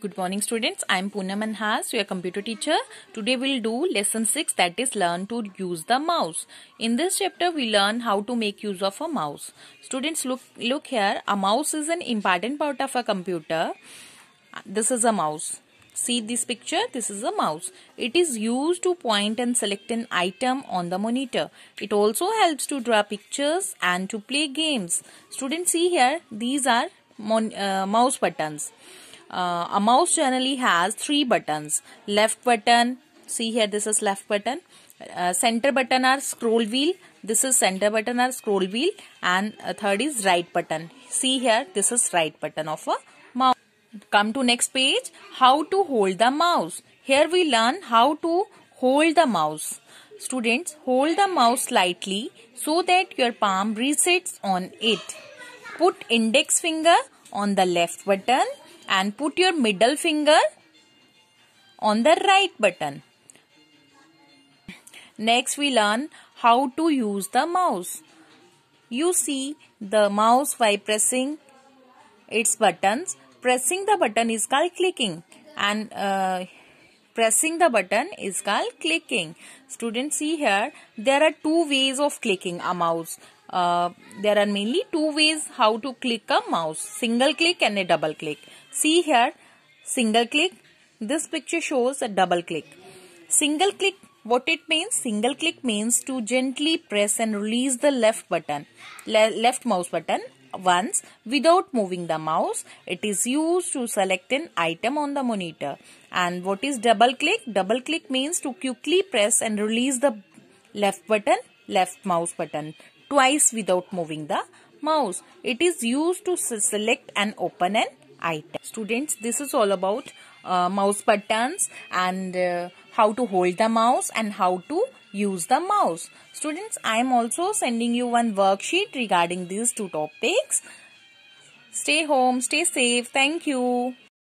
Good morning students. I am Poonam Anhas, your computer teacher. Today we will do lesson 6 that is learn to use the mouse. In this chapter we learn how to make use of a mouse. Students look, look here. A mouse is an important part of a computer. This is a mouse. See this picture? This is a mouse. It is used to point and select an item on the monitor. It also helps to draw pictures and to play games. Students see here, these are mon, uh, mouse buttons uh, a mouse generally has three buttons left button see here this is left button uh, center button or scroll wheel this is center button or scroll wheel and uh, third is right button see here this is right button of a mouse come to next page how to hold the mouse here we learn how to hold the mouse students hold the mouse slightly so that your palm rests on it put index finger on the left button and put your middle finger on the right button. Next we learn how to use the mouse. You see the mouse by pressing its buttons. Pressing the button is called clicking and uh, pressing the button is called clicking students see here there are two ways of clicking a mouse uh, there are mainly two ways how to click a mouse single click and a double click see here single click this picture shows a double click single click what it means single click means to gently press and release the left button le left mouse button once without moving the mouse. It is used to select an item on the monitor. And what is double click? Double click means to quickly press and release the left button, left mouse button twice without moving the mouse. It is used to select and open an item. Students, this is all about uh, mouse buttons and uh, how to hold the mouse and how to use the mouse. Students, I am also sending you one worksheet regarding these two topics. Stay home, stay safe. Thank you.